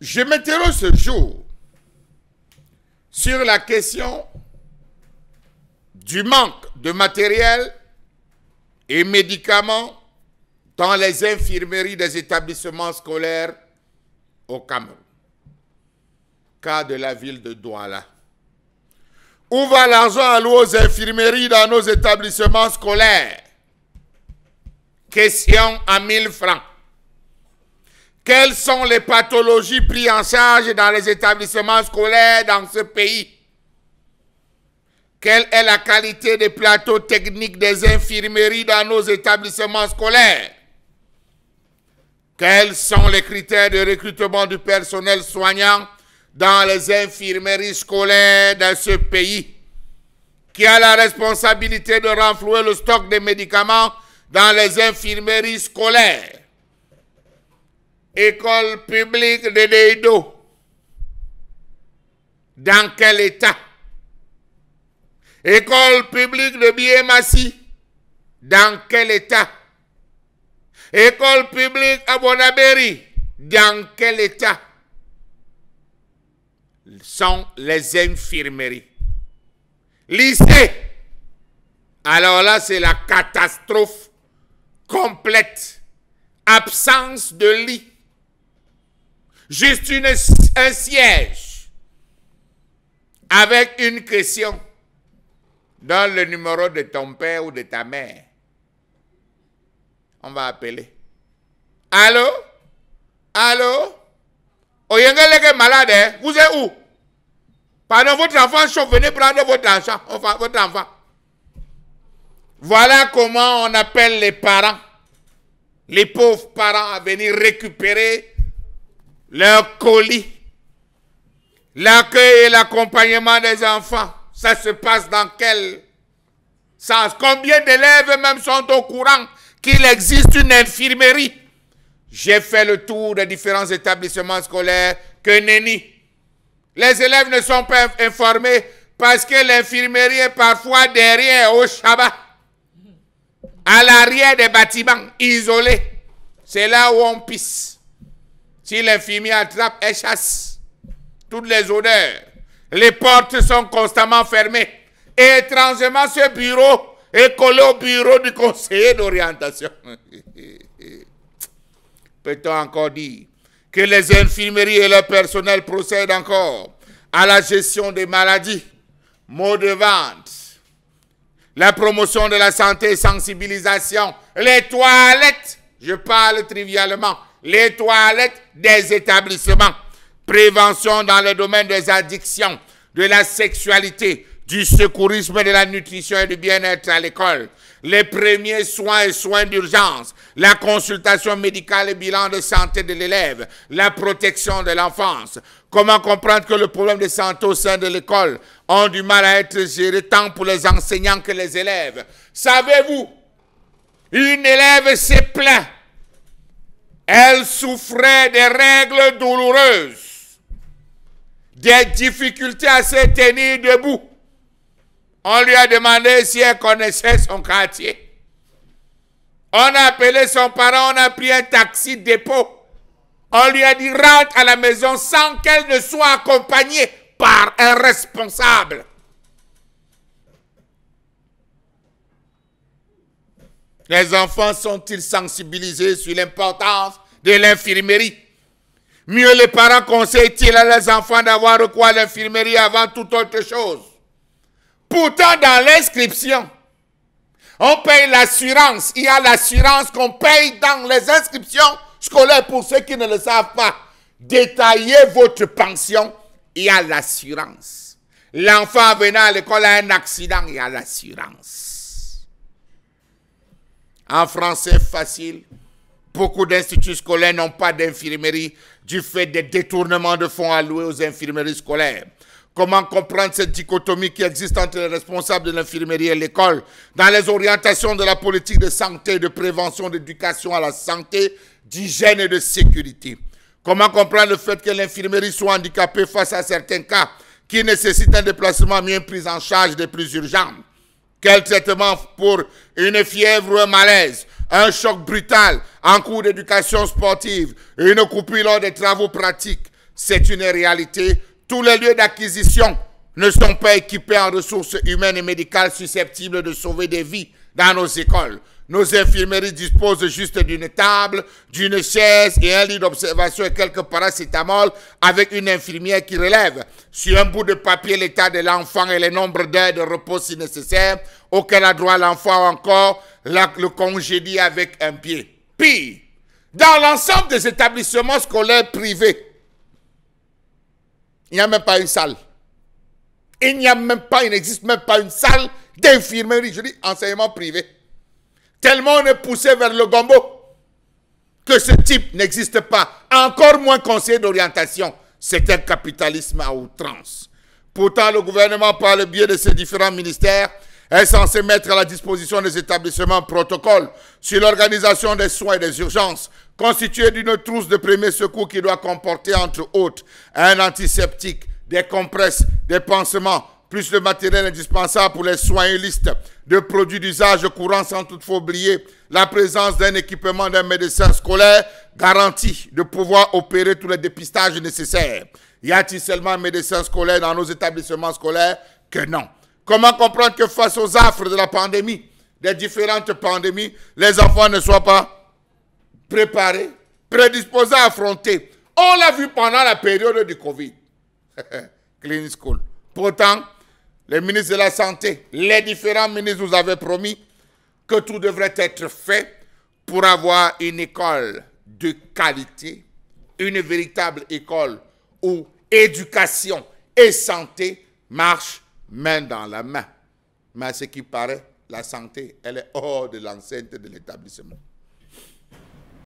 Je m'interroge ce jour sur la question du manque de matériel et médicaments dans les infirmeries des établissements scolaires au Cameroun. Cas de la ville de Douala. Où va l'argent alloué aux infirmeries dans nos établissements scolaires Question à 1000 francs. Quelles sont les pathologies prises en charge dans les établissements scolaires dans ce pays Quelle est la qualité des plateaux techniques des infirmeries dans nos établissements scolaires Quels sont les critères de recrutement du personnel soignant dans les infirmeries scolaires dans ce pays Qui a la responsabilité de renflouer le stock des médicaments dans les infirmeries scolaires École publique de Deido. Dans quel état École publique de Biemassi. Dans quel état École publique à Bonabéry. Dans quel état sont les infirmeries Lycée. Alors là, c'est la catastrophe complète. Absence de lit juste une, un siège avec une question dans le numéro de ton père ou de ta mère. On va appeler. Allô? Allô? Oh, malade, hein? vous êtes où? Pardon, votre enfant chauffe, venez prendre votre votre enfant. Voilà comment on appelle les parents, les pauvres parents à venir récupérer le colis, l'accueil et l'accompagnement des enfants. Ça se passe dans quel sens Combien d'élèves même sont au courant qu'il existe une infirmerie J'ai fait le tour des différents établissements scolaires que nenni. Les élèves ne sont pas informés parce que l'infirmerie est parfois derrière au Shabbat, à l'arrière des bâtiments isolés. C'est là où on pisse. Si l'infirmière attrape, et chasse. toutes les odeurs. Les portes sont constamment fermées. Et étrangement, ce bureau est collé au bureau du conseiller d'orientation. Peut-on encore dire que les infirmeries et le personnel procèdent encore à la gestion des maladies, Mots de vente, la promotion de la santé, sensibilisation, les toilettes, je parle trivialement, les toilettes des établissements, prévention dans le domaine des addictions, de la sexualité, du secourisme, de la nutrition et du bien-être à l'école, les premiers soins et soins d'urgence, la consultation médicale et bilan de santé de l'élève, la protection de l'enfance. Comment comprendre que le problème de santé au sein de l'école a du mal à être géré tant pour les enseignants que les élèves Savez-vous, une élève s'est plaint elle souffrait des règles douloureuses, des difficultés à se tenir debout. On lui a demandé si elle connaissait son quartier. On a appelé son parent, on a pris un taxi dépôt. On lui a dit rentre à la maison sans qu'elle ne soit accompagnée par un responsable. Les enfants sont-ils sensibilisés sur l'importance de l'infirmerie Mieux les parents conseillent-ils à leurs enfants d'avoir recours à l'infirmerie avant toute autre chose Pourtant, dans l'inscription, on paye l'assurance. Il y a l'assurance qu'on paye dans les inscriptions scolaires pour ceux qui ne le savent pas. Détaillez votre pension, il y a l'assurance. L'enfant venant à l'école a un accident, il y a l'assurance en français facile. Beaucoup d'instituts scolaires n'ont pas d'infirmerie du fait des détournements de fonds alloués aux infirmeries scolaires. Comment comprendre cette dichotomie qui existe entre les responsables de l'infirmerie et l'école dans les orientations de la politique de santé, de prévention, d'éducation à la santé, d'hygiène et de sécurité Comment comprendre le fait que l'infirmerie soit handicapée face à certains cas qui nécessitent un déplacement une prise en charge des plus urgentes, quel traitement pour une fièvre un malaise, un choc brutal en cours d'éducation sportive, une coupure lors des travaux pratiques. C'est une réalité. Tous les lieux d'acquisition ne sont pas équipés en ressources humaines et médicales susceptibles de sauver des vies dans nos écoles. Nos infirmeries disposent juste d'une table, d'une chaise et un lit d'observation et quelques paracétamol avec une infirmière qui relève sur un bout de papier l'état de l'enfant et le nombre d'heures de repos si nécessaire auquel a droit l'enfant encore le congédie avec un pied. Pire, dans l'ensemble des établissements scolaires privés, il n'y a même pas une salle. Il n'y a même pas, il n'existe même pas une salle d'infirmerie, je dis enseignement privé. Tellement on est poussé vers le gombo que ce type n'existe pas. Encore moins conseiller d'orientation. C'est un capitalisme à outrance. Pourtant, le gouvernement, par le biais de ses différents ministères, est censé mettre à la disposition des établissements protocole sur l'organisation des soins et des urgences, constitué d'une trousse de premier secours qui doit comporter, entre autres, un antiseptique, des compresses, des pansements, plus le matériel indispensable pour les soins et de produits d'usage courant sans toutefois oublier la présence d'un équipement d'un médecin scolaire garantie de pouvoir opérer tous les dépistages nécessaires. Y a-t-il seulement un médecin scolaire dans nos établissements scolaires Que non. Comment comprendre que face aux affres de la pandémie, des différentes pandémies, les enfants ne soient pas préparés, prédisposés à affronter On l'a vu pendant la période du Covid. Clean School. Pourtant, les ministres de la Santé, les différents ministres nous avaient promis que tout devrait être fait pour avoir une école de qualité, une véritable école où éducation et santé marchent main dans la main. Mais à ce qui paraît, la santé, elle est hors de l'enceinte de l'établissement.